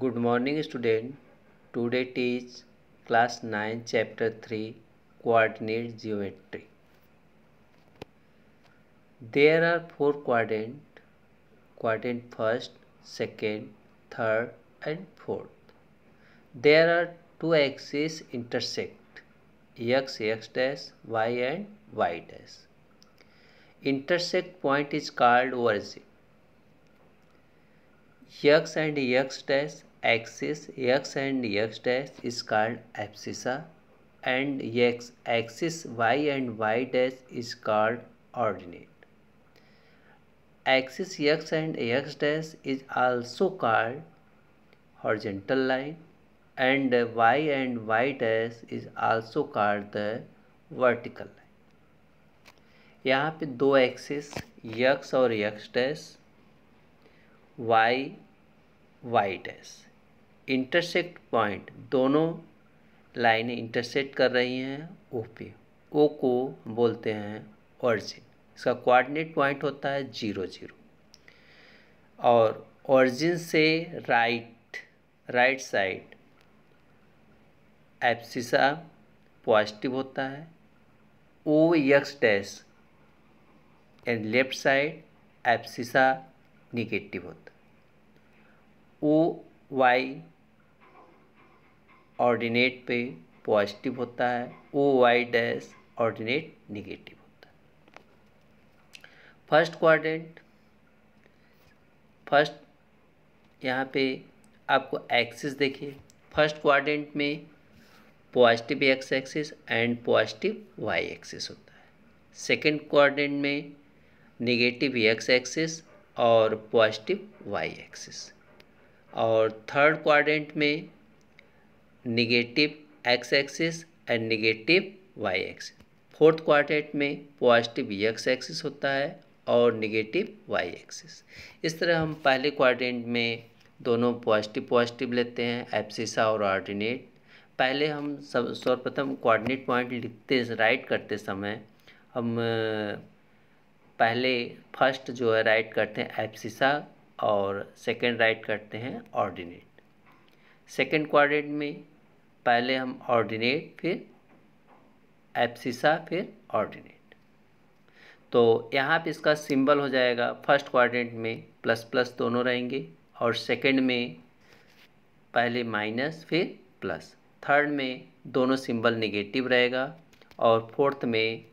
good morning student today teach class 9 chapter 3 coordinate geometry there are four quadrant quadrant first second third and fourth there are two axes intersect x x dash y and y dash intersect point is called origin X and X dash axis X and X dash is called abscissa and X axis Y and Y dash is called ordinate axis X and X dash is also called horizontal line and Y and Y dash is also called the vertical line यहाँ पे दो axis X और X dash Y Y dash intersect point दोनों लाइनें intersect कर रही हैं ओ पे ओ को बोलते हैं ऑरिजिन इसका कोऑर्डिनेट पॉइंट होता है जीरो जीरो और ऑरिजिन से right right side abscissa positive होता है O X dash and left side abscissa negative होता है ओ वाई ऑर्डिनेट पे पॉजिटिव होता है O Y dash ordinate negative होता है फर्स्ट क्वाड्रेंट फर्स्ट यहाँ पे आपको एक्सिस देखिए फर्स्ट क्वाड्रेंट में positive X axis and positive Y axis होता है सेकेंड क्वाड्रेंट में निगेटिव एक्स एक्सिस और पॉजिटिव वाई एक्सिस और थर्ड क्वाड्रेंट में negative X axis and negative Y axis fourth quadrant में पॉजिटिव यक्स एक्सिस होता है और निगेटिव वाई एक्सिस इस तरह हम पहले क्वाड्रेंट में दोनों पॉजिटिव पॉजिटिव लेते हैं एप्सिसा और ऑर्डिनेट पहले हम सब सर्वप्रथम कोऑर्डिनेट पॉइंट लिखते राइट करते समय हम पहले फर्स्ट जो है राइट करते हैं एप्सिसा और सेकेंड राइट करते हैं ऑर्डिनेट सेकेंड क्वाड्रेंट में पहले हम ऑर्डिनेट फिर एप्सिसा फिर ऑर्डिनेट तो यहाँ पे इसका सिंबल हो जाएगा फर्स्ट क्वाड्रेंट में प्लस प्लस दोनों रहेंगे और सेकेंड में पहले माइनस फिर प्लस थर्ड में दोनों सिंबल नेगेटिव रहेगा और फोर्थ में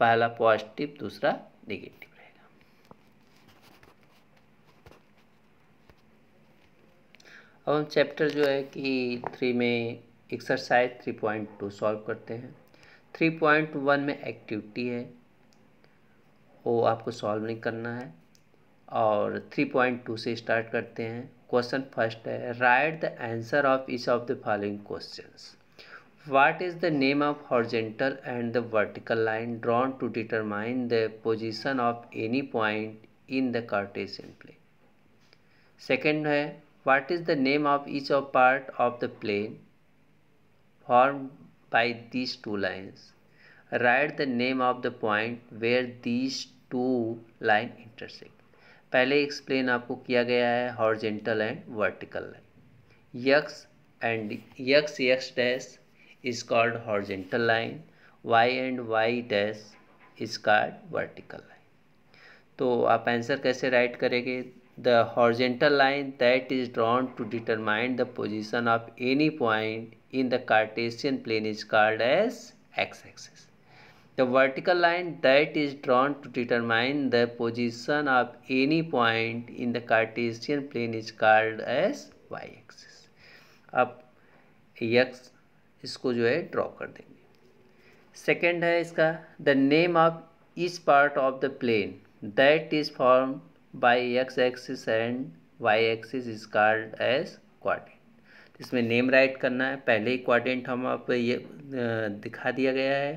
पहला पॉजिटिव दूसरा नेगेटिव अब हम चैप्टर जो है कि थ्री में exercise three point two solve करते हैं थ्री पॉइंट वन में एक्टिविटी है वो आपको सॉल्व नहीं करना है और थ्री पॉइंट टू से स्टार्ट करते हैं क्वेश्चन फर्स्ट है write the answer of each of the following question what is the name of horizontal and the vertical line drawn to determine the position of any point in the Cartesian plane second है What is the name of each of part of the plane formed by these two lines? Write the name of the point where these two line intersect. पहले explain आपको किया गया है horizontal and vertical line X and X X dash is called horizontal line Y and Y dash is called vertical line तो आप answer कैसे right करेंगे the horizontal line that is drawn to determine the position of any point in the Cartesian plane is called as x-axis. The vertical line that is drawn to determine the position of any point in the Cartesian plane is called as y-axis. अब x इसको जो है draw कर देंगे Second है इसका the name of each part of the plane that is formed. by x axis and y axis is called as quadrant इसमें name write करना है पहले ही क्वाड्रेंट हम आप ये दिखा दिया गया है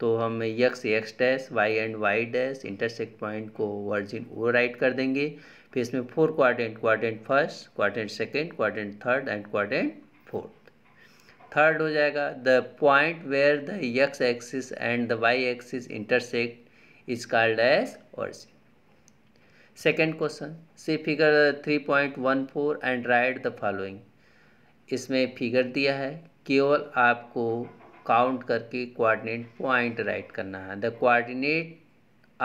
तो हम X X dash Y and Y dash intersect point को वर्जिन वो राइट कर देंगे फिर इसमें four quadrant quadrant first quadrant second quadrant third and quadrant fourth third हो जाएगा the point where the X axis and the Y axis intersect is called as origin second question से figure three point one four and write the following इसमें figure दिया है केवल आपको count करके coordinate point write करना है the coordinate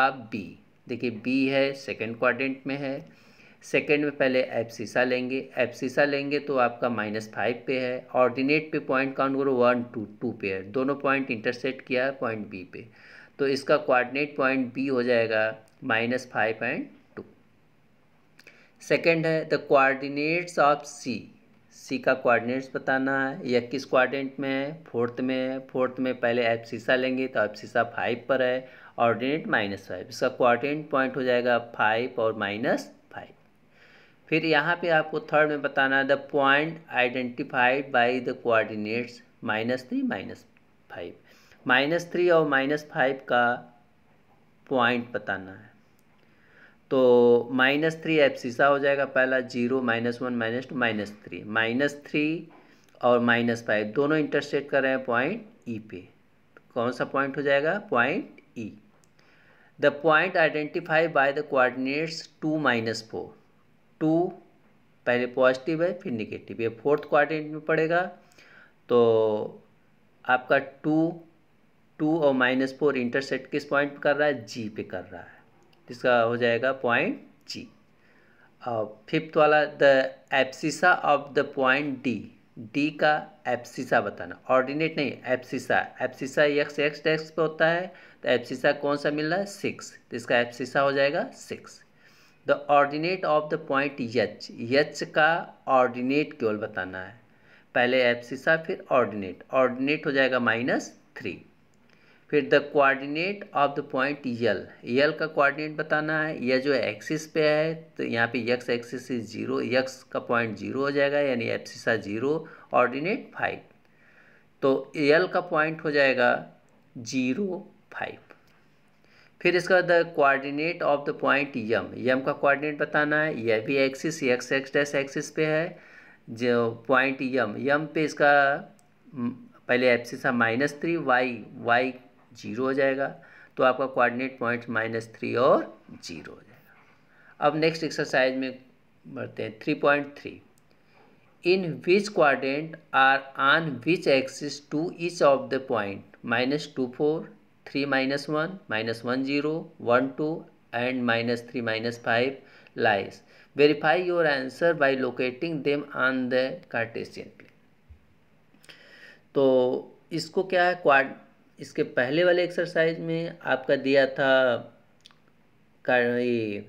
of B देखिए बी है सेकेंड क्वाड्रेंट में है सेकेंड में पहले सीसा लेंगे सीसा लेंगे तो आपका माइनस फाइव पे है ऑर्डिनेट पे पॉइंट काउंट करो वन टू टू पे है दोनों पॉइंट इंटरसेट किया है पॉइंट बी पे तो इसका कोऑर्डिनेट पॉइंट बी हो जाएगा माइनस फाइव एंड सेकेंड है the coordinates of C C का कोऑर्डिनेट्स बताना है यह किस क्वारेंट में है फोर्थ में है फोर्थ में पहले एफ सीसा लेंगे तो एफ सीसा फाइव पर है ऑर्डिनेट माइनस फाइव इसका क्वारेंट पॉइंट हो जाएगा फाइव और माइनस फाइव फिर यहाँ पे आपको थर्ड में बताना है the point identified by the coordinates minus three minus five minus three और माइनस फाइव का पॉइंट बताना है तो माइनस थ्री एफ सीसा हो जाएगा पहला zero minus one minus two minus three minus three और माइनस फाइव दोनों इंटरसेक्ट कर रहे हैं पॉइंट ई e पे कौन सा पॉइंट हो जाएगा point E the point identify by the coordinates two minus four two पहले पॉजिटिव है फिर निगेटिव ये फोर्थ क्वारिनेट में पड़ेगा तो आपका टू टू और माइनस फोर इंटरसेट किस पॉइंट पर कर रहा है जी पे कर रहा है जिसका हो जाएगा पॉइंट जी फिफ्थ uh, वाला the abscissa of the point D D का एप्सिसा बताना ऑर्डिनेट नहीं abscissa abscissa X X dash पे होता है तो एप्सिसा कौन सा मिल रहा है सिक्स तो इसका एप्सिसा हो जाएगा six the ordinate of the point H H का ऑर्डिनेट केवल बताना है पहले एप्सिसा फिर ऑर्डिनेट ऑर्डिनेट हो जाएगा माइनस थ्री फिर the coordinate of the point L L का कोऑर्डिनेट बताना है यह जो एक्सिस पे है तो यहाँ पे X axis is zero X का पॉइंट जीरो हो जाएगा यानी एप्सिसा जीरो ऑर्डिनेट फाइव तो यल का पॉइंट हो जाएगा जीरो फाइव फिर इसका the coordinate of the point M M का कोऑर्डिनेट बताना है यह भी axis X X dash axis पे है जो पॉइंट यम यम पे इसका पहले abscissa minus three Y Y zero हो जाएगा तो आपका कोऑर्डिनेट पॉइंट माइनस थ्री और जीरो हो जाएगा अब नेक्स्ट एक्सरसाइज में बढ़ते हैं three point three in which quadrant or on which axis to each of the point minus two four three minus one minus one zero one two and minus three minus five lies. Verify your answer by locating them on the Cartesian plane तो इसको क्या है quad इसके पहले वाले exercise में आपका दिया था ये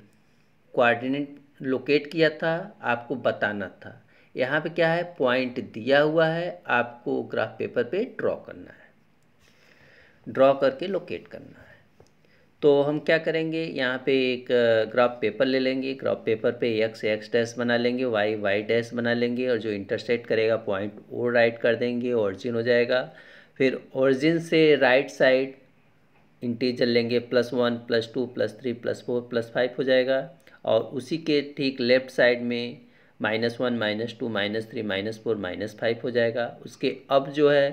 कोऑर्डिनेट लोकेट किया था आपको बताना था यहाँ पे क्या है पॉइंट दिया हुआ है आपको ग्राफ पेपर पे ड्रॉ करना है ड्रॉ करके लोकेट करना है तो हम क्या करेंगे यहाँ पे एक ग्राफ पेपर ले लेंगे ग्राफ पेपर पे एक्स एक्स डैश बना लेंगे वाई वाई डैश बना लेंगे और जो इंटरसेक्ट करेगा पॉइंट वो राइट कर देंगे ओरिजिन हो जाएगा फिर ओरिजिन से राइट साइड इंटीजर लेंगे plus one plus two plus three plus four plus five हो जाएगा और उसी के ठीक लेफ्ट साइड में minus one minus two minus three minus four minus five हो जाएगा उसके अप जो है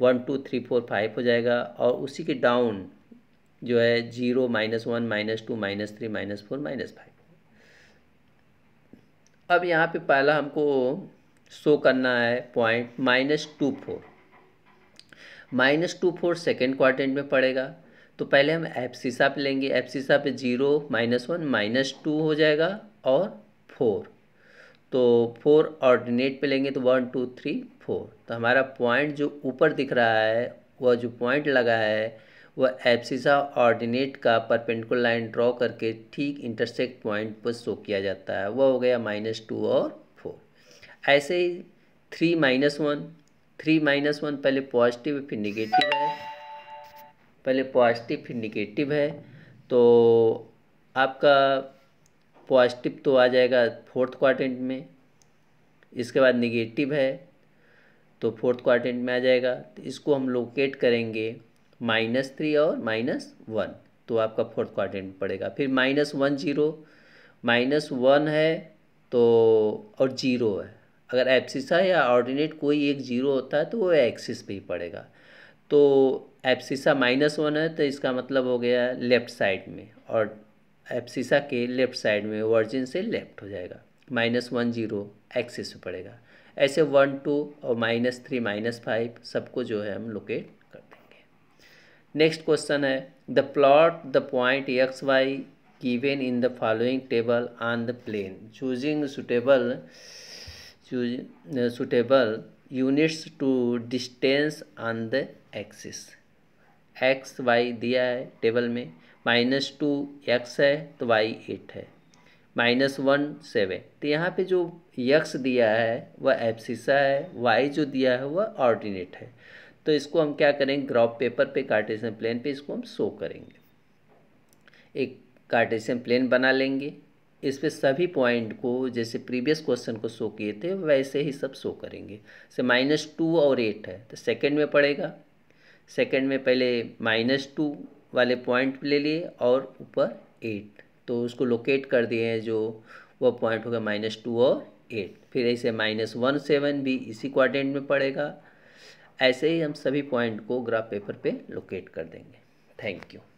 one two three four five हो जाएगा और उसी के डाउन जो है zero minus one minus two minus three minus four minus five अब यहाँ पे पहला हमको शो करना है point minus two four minus two four second quadrant में पड़ेगा तो पहले हम एफ सीसा पर लेंगे एफ सीसा पे zero minus one minus two हो जाएगा और फोर तो फोर ऑर्डिनेट पे लेंगे तो वन टू थ्री फोर तो हमारा पॉइंट जो ऊपर दिख रहा है वह जो पॉइंट लगा है वह एफ सीसा ऑर्डिनेट का परपेंडिकुलर लाइन ड्रॉ करके ठीक इंटरसेक्ट पॉइंट पर शो किया जाता है वह हो गया माइनस टू और फोर ऐसे ही three minus one three minus one पहले पॉजिटिव फिर निगेटिव है पहले पॉजिटिव फिर निगेटिव है तो आपका पॉजिटिव तो आ जाएगा फोर्थ क्वार्टेंट में इसके बाद निगेटिव है तो फोर्थ क्वार्टेंट में आ जाएगा तो इसको हम लोकेट करेंगे माइनस थ्री और माइनस वन तो आपका फोर्थ क्वार्टेंट पड़ेगा फिर minus one zero minus one है तो और जीरो है अगर एप्सिसा या ऑर्डिनेट कोई एक जीरो होता है तो वो एक्सिस पे ही पड़ेगा तो एप्सिसा माइनस वन है तो इसका मतलब हो गया लेफ्ट साइड में और एप्सिसा के लेफ्ट साइड में वर्जिन से लेफ्ट हो जाएगा माइनस वन जीरो एक्सिस पे पड़ेगा ऐसे वन टू और माइनस थ्री माइनस फाइव सबको जो है हम लोकेट कर देंगे नेक्स्ट क्वेश्चन है the plot the point X Y given in the following table on the plane choosing suitable suitable units to distance on the axis X Y दिया है table में माइनस टू एक्स है तो Y eight है minus one seven तो यहाँ पे जो यक्स दिया है वह एप्सिसा है वाई जो दिया है वह ऑर्डिनेट है तो इसको हम क्या करेंगे ग्रॉप पेपर पे कार्टेशियन प्लेन पे इसको हम शो करेंगे एक कार्टेशियन प्लेन बना लेंगे इस पर सभी पॉइंट को जैसे प्रीवियस क्वेश्चन को शो किए थे वैसे ही सब शो करेंगे जैसे माइनस टू और एट है तो सेकेंड में पड़ेगा सेकेंड में पहले माइनस टू वाले पॉइंट ले लिए और ऊपर एट तो उसको लोकेट कर दिए हैं जो वह पॉइंट होगा माइनस टू और एट फिर ऐसे माइनस वन सेवन भी इसी क्वाड्रेंट में पड़ेगा ऐसे ही हम सभी पॉइंट को ग्राफ पेपर पे लोकेट कर देंगे थैंक यू